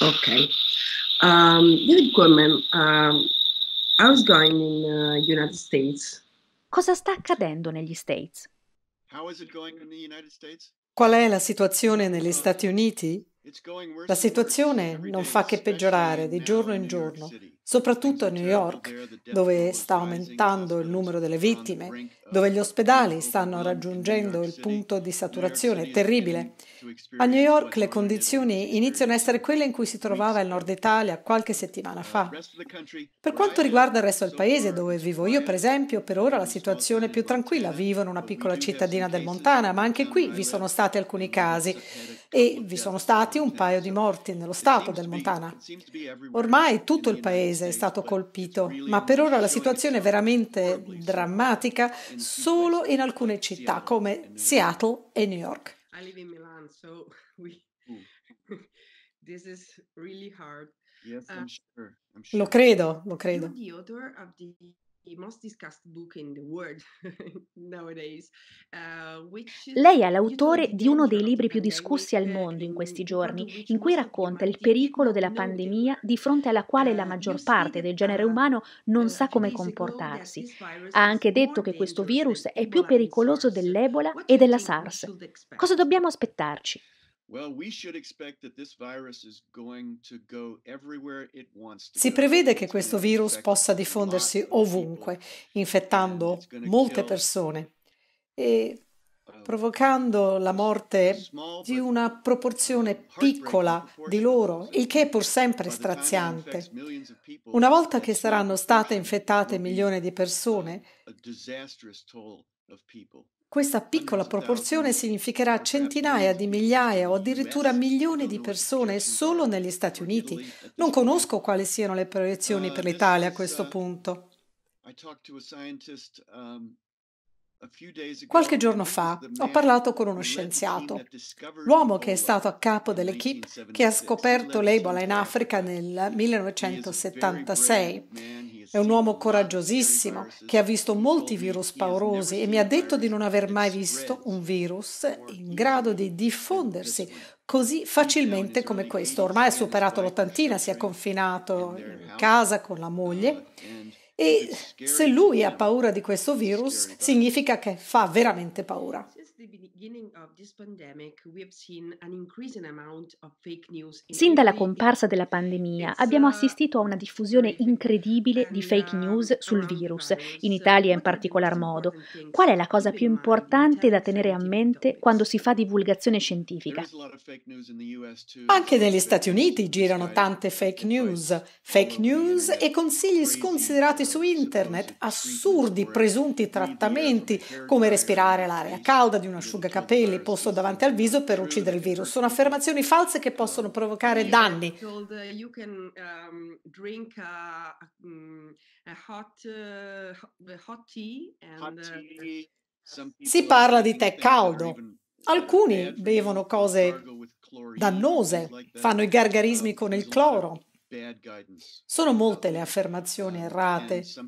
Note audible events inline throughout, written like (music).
Ok. Um, David Quammen, um, how's going in uh, United States? Cosa sta accadendo negli States? How is it going in the United States? Qual è la situazione negli Stati Uniti? La situazione non fa che peggiorare di giorno in giorno, soprattutto a New York, dove sta aumentando il numero delle vittime, dove gli ospedali stanno raggiungendo il punto di saturazione terribile. A New York le condizioni iniziano a essere quelle in cui si trovava il nord Italia qualche settimana uh, fa. Per quanto riguarda il resto del paese, dove vivo io, per esempio, per ora la situazione è più tranquilla. Vivo in una piccola cittadina del Montana, ma anche qui vi sono stati alcuni casi e vi sono stati stati un paio di morti nello stato del Montana. Ormai tutto il paese è stato colpito, ma per ora la situazione è veramente drammatica solo in alcune città come Seattle e New York. (laughs) Uh, lo credo, lo credo. (laughs) Uh, Lei è l'autore di uno dei libri più eh, discussi al mondo in questi eh, giorni, in cui racconta il pericolo della pandemia di fronte alla quale la uh, maggior parte del genere uh, umano non sa come comportarsi. Ha anche detto che questo virus è più pericoloso dell'Ebola e della SARS. Cosa dobbiamo aspettarci? Si prevede che questo virus possa diffondersi ovunque, infettando molte persone e provocando la morte di una proporzione piccola di loro, il che è pur sempre straziante. Una volta che saranno state infettate milioni di persone, questa piccola proporzione significherà centinaia di migliaia o addirittura milioni di persone solo negli Stati Uniti. Non conosco quali siano le proiezioni per ah, l'Italia a questo uh, punto. Um, Qualche giorno fa ho parlato con uno scienziato, l'uomo che è stato a capo dell'equipe che ha scoperto l'Ebola in Africa nel 1976. È un uomo coraggiosissimo che ha visto molti virus paurosi e mi ha detto di non aver mai visto un virus in grado di diffondersi così facilmente come questo. Ormai ha superato l'ottantina, si è confinato in casa con la moglie e se lui ha paura di questo virus significa che fa veramente paura. Sin dalla comparsa della pandemia abbiamo uh, assistito a una diffusione incredibile di fake uh, news sul virus, in Italia in particolar modo. Qual è la cosa più importante da tenere a mente quando si fa divulgazione scientifica? Anche negli Stati Uniti girano tante fake news, fake news e consigli sconsiderati su internet, assurdi presunti trattamenti come respirare l'aria calda di di un asciugacapelli posto davanti al viso per uccidere il virus. Sono affermazioni false che possono provocare danni. Uh, si parla di tè caldo. Alcuni bevono cose dannose, fanno i gargarismi con il cloro. Sono molte le affermazioni errate su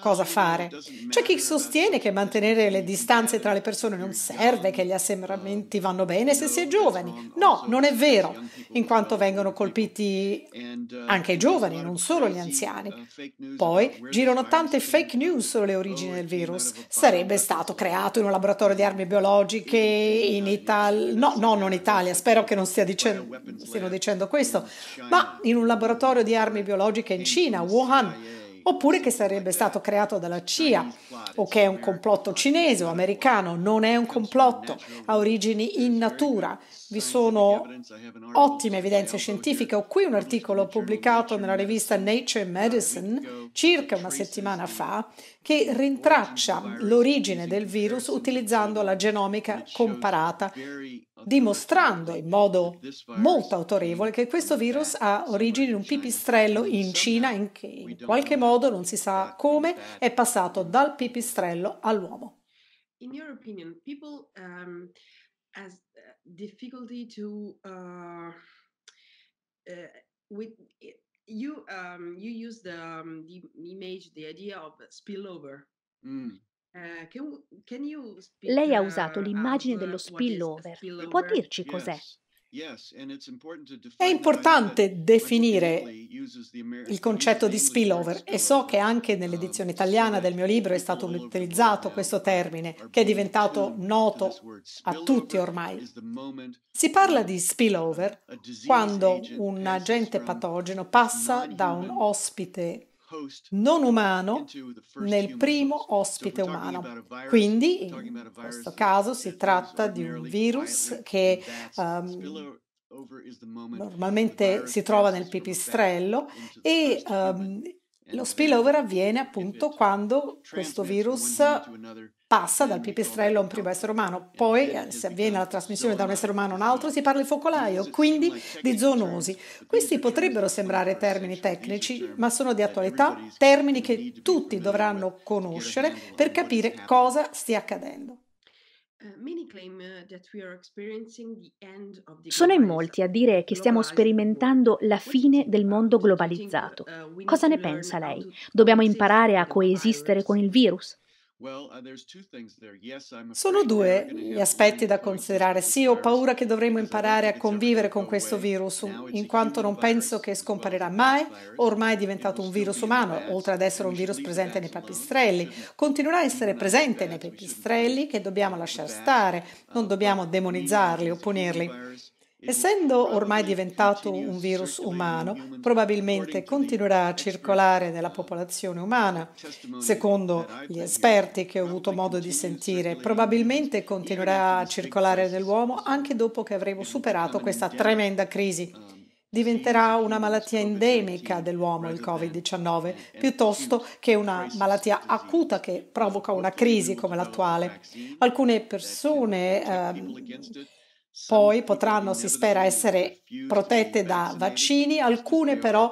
cosa fare. C'è chi sostiene che mantenere le distanze tra le persone non serve, che gli assembramenti vanno um, bene se si è giovani. No, non è vero, in quanto vengono colpiti uh, anche i giovani, non solo gli anziani. Uh, Poi girano tante fake news sulle oh, origini del virus. Sarebbe stato creato in un laboratorio di armi biologiche in Italia. No, no, non in Italia, spero che non stia dicendo, stiano dicendo questo, ma in un un laboratorio di armi biologiche in Cina, Wuhan, oppure che sarebbe stato creato dalla CIA, o che è un complotto cinese o americano. Non è un complotto, ha origini in natura. Vi sono ottime evidenze scientifiche. Ho qui un articolo pubblicato nella rivista Nature Medicine circa una settimana fa che rintraccia l'origine del virus utilizzando la genomica comparata dimostrando in modo molto autorevole che questo virus ha origini in un pipistrello in Cina in che in qualche modo, non si sa come, è passato dal pipistrello all'uomo. In your opinion, people um, has uh, difficulty to uh, uh, with you um, you use the, um, the image, the idea of spillover. Mm. Eh, Lei ha usato uh, l'immagine dello spillover. Può dirci cos'è? È importante definire il concetto di spillover e so che anche nell'edizione um, italiana del mio libro è stato utilizzato questo termine che è diventato noto a tutti ormai. Si parla di spillover quando un agente patogeno passa da un ospite non umano nel primo ospite umano. Quindi in questo caso si tratta di un virus che um, normalmente si trova nel pipistrello e um, lo spillover avviene appunto quando questo virus passa dal pipistrello a un primo essere umano, poi se avviene la trasmissione da un essere umano a un altro si parla di focolaio, quindi di zoonosi. Questi potrebbero sembrare termini tecnici, ma sono di attualità, termini che tutti dovranno conoscere per capire cosa stia accadendo. Eh, eh, sono in molti a dire che stiamo sperimentando la fine del mondo uh, globalizzato. Cosa ne pensa lei? Dobbiamo imparare a coesistere con il virus? Uh, Sono due gli aspetti da considerare. Sì, ho paura che dovremo imparare a convivere con questo virus, in quanto non penso che scomparirà mai. Ormai è diventato un virus umano, oltre ad essere un virus presente nei pipistrelli. Continuerà a essere presente nei pipistrelli che dobbiamo lasciare stare, non uh, dobbiamo demonizzarli o punirli. Essendo ormai diventato un virus umano, probabilmente continuerà a circolare nella popolazione umana. Secondo gli esperti che ho avuto modo di sentire, probabilmente continuerà a circolare nell'uomo anche dopo che avremo superato questa tremenda crisi. Diventerà una malattia endemica dell'uomo il Covid-19, piuttosto che una malattia acuta che provoca una crisi come l'attuale. Alcune persone eh, poi potranno, si spera, essere protette da vaccini, alcune però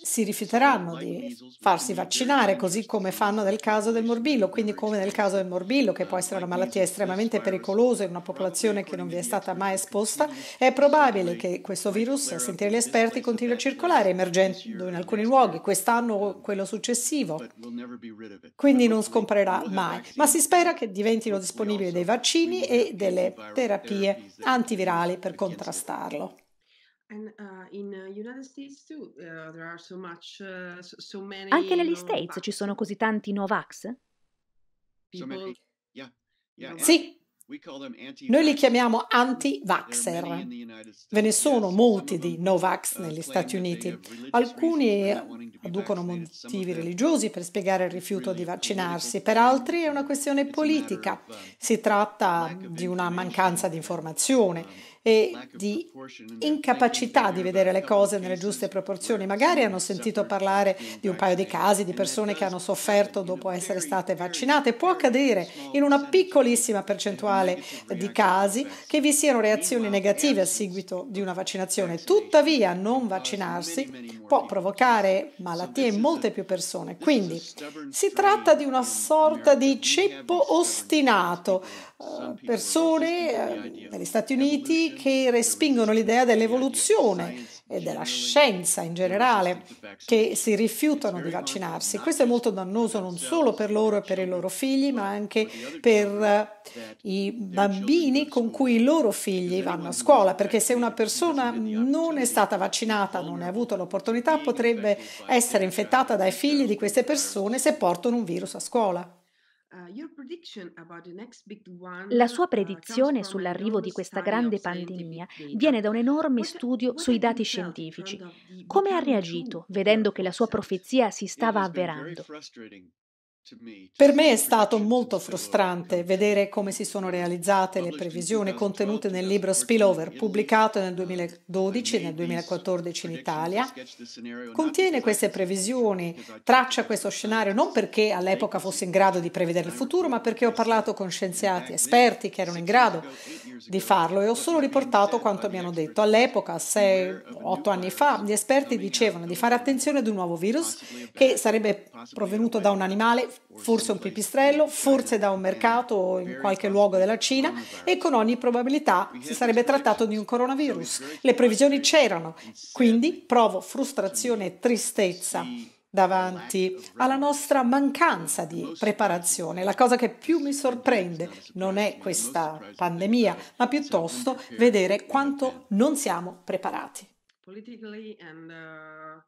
si rifiuteranno di farsi vaccinare, così come fanno nel caso del morbillo, quindi come nel caso del morbillo, che può essere una malattia estremamente pericolosa in una popolazione che non vi è stata mai esposta, è probabile che questo virus, a sentire gli esperti, continui a circolare, emergendo in alcuni luoghi, quest'anno o quello successivo. Quindi non scomparirà mai. Ma si spera che diventino disponibili dei vaccini e delle terapie antivirali per contrastarlo. Anche negli States ci sono così tanti Novax? Sì. Noi li chiamiamo anti-vaxxer. Ve ne sono molti di no-vax uh, negli Stati Uniti. Alcuni adducono motivi religiosi per spiegare il rifiuto di vaccinarsi, per altri è una questione politica. Uh, si tratta di una mancanza di informazione um, e di incapacità di vedere le cose nelle giuste proporzioni. Magari hanno sentito parlare di un paio di casi di persone che hanno sofferto dopo essere state vaccinate. Può accadere in una piccolissima percentuale di casi che vi siano reazioni negative a seguito di una vaccinazione. Tuttavia, non vaccinarsi può provocare malattie in molte più persone. Quindi si tratta di una sorta di ceppo ostinato. Eh, persone eh, negli Stati Uniti che respingono l'idea dell'evoluzione e della scienza in generale, che si rifiutano di vaccinarsi. Questo è molto dannoso non solo per loro e per i loro figli, ma anche per eh, i bambini con cui i loro figli vanno a scuola, perché se una persona non è stata vaccinata, non ha avuto l'opportunità, potrebbe essere infettata dai figli di queste persone se portano un virus a scuola. Eh, la sua eh, predizione sull'arrivo di questa grande pandemia viene da un enorme studio sui dati scientifici. Come ha reagito vedendo che la sua profezia si stava avverando? Per me è stato molto frustrante vedere come si sono realizzate le previsioni contenute nel libro Spillover, pubblicato nel 2012 um, e nel 2014 in Italia. Contiene queste previsioni, traccia questo scenario non perché all'epoca fossi in grado di prevedere il um, futuro, ma perché ho parlato con scienziati esperti che erano in grado di farlo e ho solo riportato quanto mi hanno detto. All'epoca, 6-8 anni fa, gli esperti dicevano di fare attenzione ad un nuovo virus che sarebbe provenuto da un animale forse un pipistrello, forse da un mercato o in qualche luogo della Cina e con ogni probabilità si sarebbe trattato di un coronavirus. Le previsioni c'erano, quindi provo frustrazione e tristezza davanti alla nostra mancanza di preparazione. La cosa che più mi sorprende non è questa pandemia, ma piuttosto vedere quanto non siamo preparati. Politically and uh...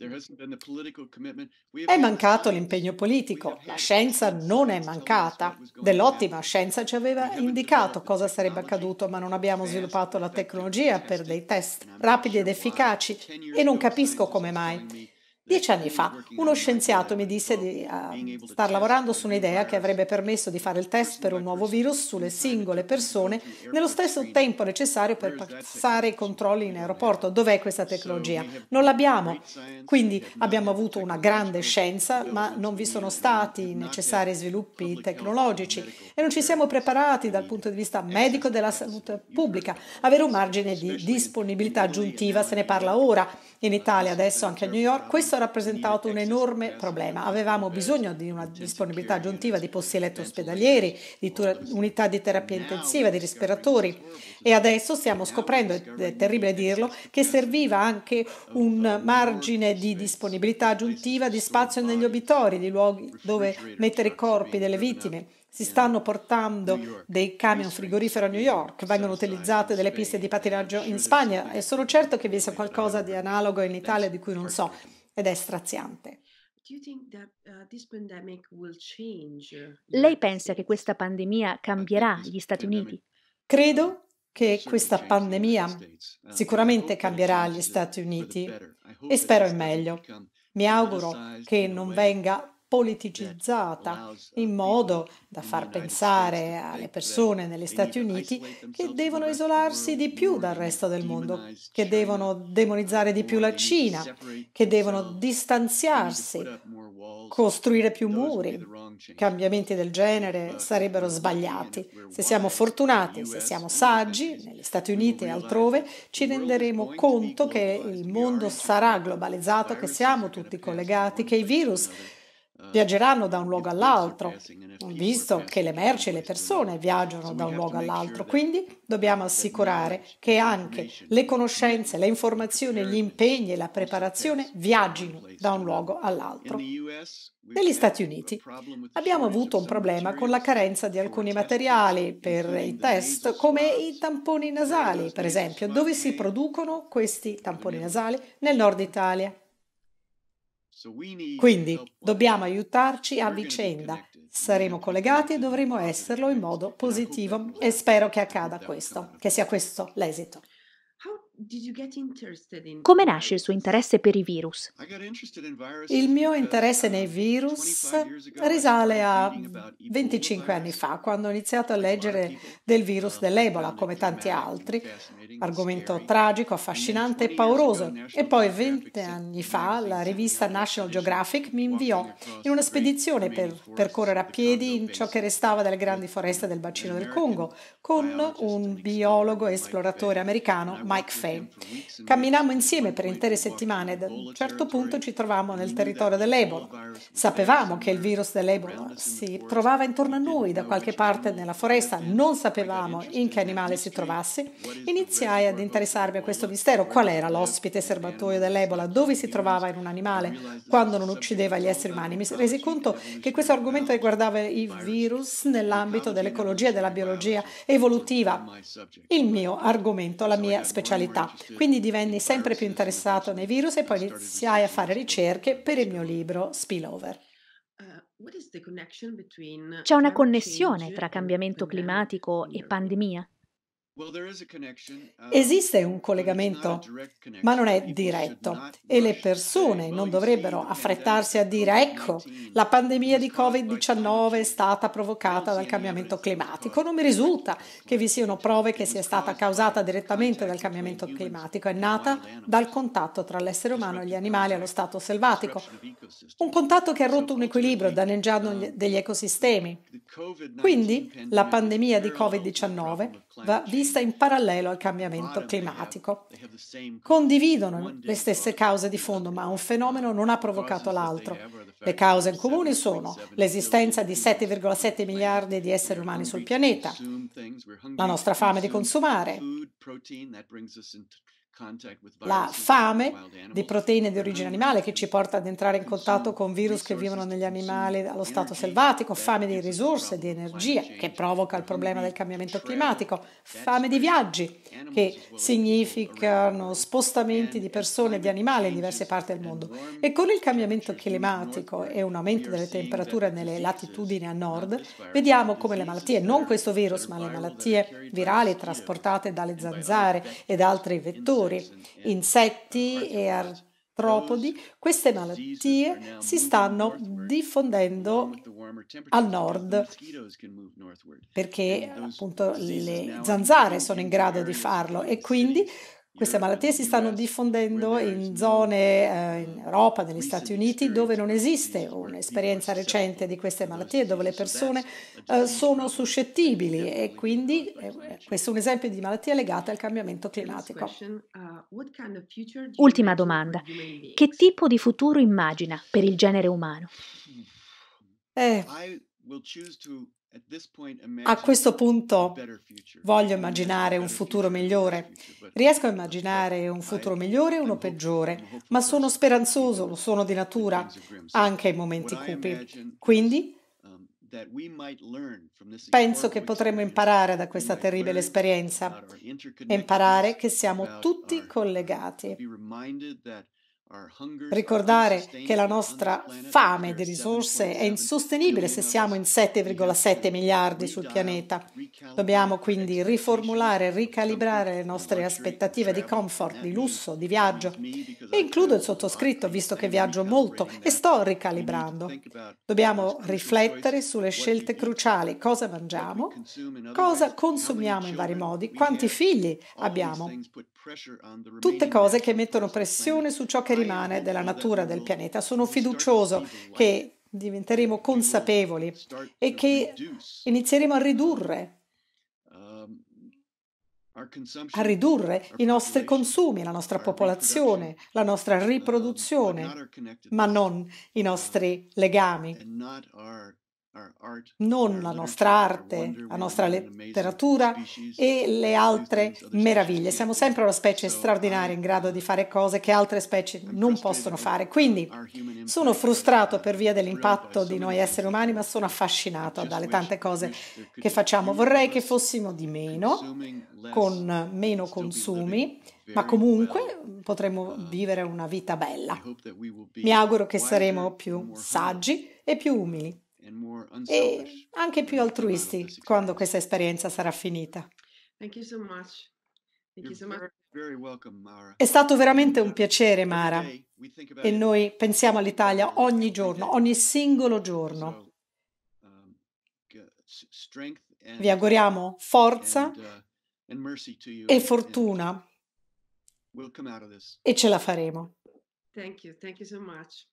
Mm. È mancato l'impegno politico, la scienza non è mancata. Dell'ottima scienza ci aveva indicato cosa sarebbe accaduto, ma non abbiamo sviluppato la tecnologia per dei test rapidi ed efficaci e non capisco come mai. Dieci anni fa uno scienziato mi disse di uh, star lavorando su un'idea che avrebbe permesso di fare il test per un nuovo virus sulle singole persone nello stesso tempo necessario per passare i controlli in aeroporto. Dov'è questa tecnologia? Non l'abbiamo. Quindi abbiamo avuto una grande scienza, ma non vi sono stati i necessari sviluppi tecnologici e non ci siamo preparati dal punto di vista medico della salute pubblica. Avere un margine di disponibilità aggiuntiva, se ne parla ora in Italia, adesso anche a New York, questo ha rappresentato un enorme problema. Avevamo bisogno di una disponibilità aggiuntiva di posti letto ospedalieri, di unità di terapia intensiva, di respiratori e adesso stiamo scoprendo, è terribile dirlo, che serviva anche un margine di disponibilità aggiuntiva di spazio negli obitori, di luoghi dove mettere i corpi delle vittime. Si stanno portando dei camion frigoriferi a New York, vengono utilizzate delle piste di patinaggio in Spagna e sono certo che vi sia qualcosa di analogo in Italia di cui non so ed è straziante. Uh, uh, Lei pensa che questa pandemia cambierà gli Stati Uniti? Credo che questa pandemia sicuramente cambierà gli Stati Uniti e spero il meglio. Mi auguro che non venga politicizzata uh, in modo da far pensare alle persone negli Stati Uniti che devono isolarsi di più dal resto del mondo, che devono uh, demonizzare di più la Cina, che devono distanziarsi, costruire più muri. Cambiamenti del genere sarebbero sbagliati. Se siamo fortunati, se siamo saggi, negli Stati Uniti e altrove, ci renderemo conto che il mondo sarà globalizzato, che siamo tutti collegati, che i virus eh, viaggeranno da un luogo all'altro, visto che le merci e le uh, persone viaggiano da un luogo all'altro. Quindi dobbiamo assicurare che anche le conoscenze, le informazioni, gli impegni e la preparazione viaggino da un luogo all'altro. Negli Stati Uniti abbiamo avuto un problema con la carenza di alcuni materiali per i test, come i tamponi nasali, per esempio. Dove si producono questi tamponi nasali? Nel nord Italia quindi dobbiamo aiutarci a vicenda, saremo collegati e dovremo esserlo in modo positivo e spero che accada questo, che sia questo l'esito. Come nasce il suo interesse per i virus? Il mio interesse uh, nei virus risale a 25 anni fa, quando ho iniziato a leggere del virus uh, dell'Ebola, come tanti altri argomento tragico, affascinante e pauroso. E poi, 20 anni fa, la rivista National Geographic mi inviò in una spedizione per percorrere a piedi in ciò che restava delle grandi foreste del bacino del Congo con un biologo e esploratore americano, Mike Fay. Camminammo insieme per intere settimane e a un certo punto ci trovavamo nel territorio dell'Ebola. Sapevamo che il virus dell'Ebola si trovava intorno a noi da qualche parte nella foresta, non sapevamo in che animale si trovasse. Iniziamo iniziai ad interessarmi a questo mistero. Qual era l'ospite serbatoio dell'Ebola? Dove si trovava in un animale? Quando non uccideva gli esseri umani? Mi resi conto che questo argomento riguardava i virus nell'ambito dell'ecologia e della biologia evolutiva, il mio argomento, la mia specialità. Quindi divenni sempre più interessato nei virus e poi iniziai a fare ricerche per il mio libro Spillover. C'è una connessione tra cambiamento climatico e pandemia? Um, Esiste un collegamento, ma non è diretto e le persone non dovrebbero affrettarsi a dire ecco, la pandemia di Covid-19 è stata provocata dal cambiamento climatico. Non mi risulta che vi siano prove che sia stata causata direttamente dal cambiamento climatico, è nata dal contatto tra l'essere umano e gli animali allo stato selvatico, un contatto che ha rotto un equilibrio danneggiando degli ecosistemi. Quindi la pandemia di Covid-19 va vista in parallelo al cambiamento climatico. Condividono le stesse cause di fondo, ma un fenomeno non ha provocato l'altro. Le cause in comune sono l'esistenza di 7,7 miliardi di esseri umani sul pianeta, la nostra fame di consumare, la fame di proteine di origine animale che ci porta ad entrare in contatto con virus che vivono negli animali allo stato selvatico, fame di risorse, di energia che provoca il problema del cambiamento climatico, fame di viaggi che significano spostamenti di persone e di animali in diverse parti del mondo. E con il cambiamento climatico e un aumento delle temperature nelle latitudini a nord, vediamo come le malattie, non questo virus, ma le malattie virali trasportate dalle zanzare e da altri vettori, predatori, insetti e artropodi, queste malattie si stanno diffondendo al nord perché appunto le zanzare sono in grado di farlo e quindi queste malattie si stanno diffondendo in zone eh, in Europa, negli Stati Uniti, dove non esiste un'esperienza recente di queste malattie, dove le persone eh, sono suscettibili e quindi eh, eh questo è un esempio di malattia legata al cambiamento climatico. Uh, Ultima domanda. Che tipo di futuro immagina per il genere umano? Eh, a questo punto voglio immaginare un futuro migliore. Riesco a immaginare un futuro migliore e uno peggiore, ma sono speranzoso, lo sono di natura, anche in momenti cupi. Quindi um, penso che potremmo imparare da questa terribile esperienza, imparare che siamo tutti collegati Ricordare che la nostra fame di risorse è insostenibile se siamo in 7,7 miliardi sul pianeta. Dobbiamo quindi riformulare, ricalibrare le nostre aspettative di comfort, di lusso, di viaggio. E includo il sottoscritto, visto che viaggio molto e sto ricalibrando. Dobbiamo riflettere sulle scelte cruciali, cosa mangiamo, cosa consumiamo in vari modi, quanti figli abbiamo. Tutte cose che mettono pressione su ciò che rimane della natura del pianeta. Sono fiducioso che diventeremo consapevoli e che inizieremo a ridurre um, a ridurre i nostri consumi, la nostra popolazione, la nostra um, riproduzione, ma non i nostri legami non la nostra arte, la nostra letteratura e le altre meraviglie. Siamo sempre una specie straordinaria in grado di fare cose che altre specie non possono fare. Quindi sono frustrato per via dell'impatto di noi esseri umani, ma sono affascinato dalle tante cose che facciamo. Vorrei che fossimo di meno, con uh, meno consumi ma comunque potremmo uh, vivere una vita bella. Mi auguro che saremo più saggi e più umili e anche più altruisti quando questa esperienza sarà finita. È stato veramente un uh, piacere, Mara. E noi pensiamo all'Italia ogni giorno, ogni singolo giorno. Um, Vi auguriamo forza uh, e fortuna e ce la faremo. Thank you, thank you so much.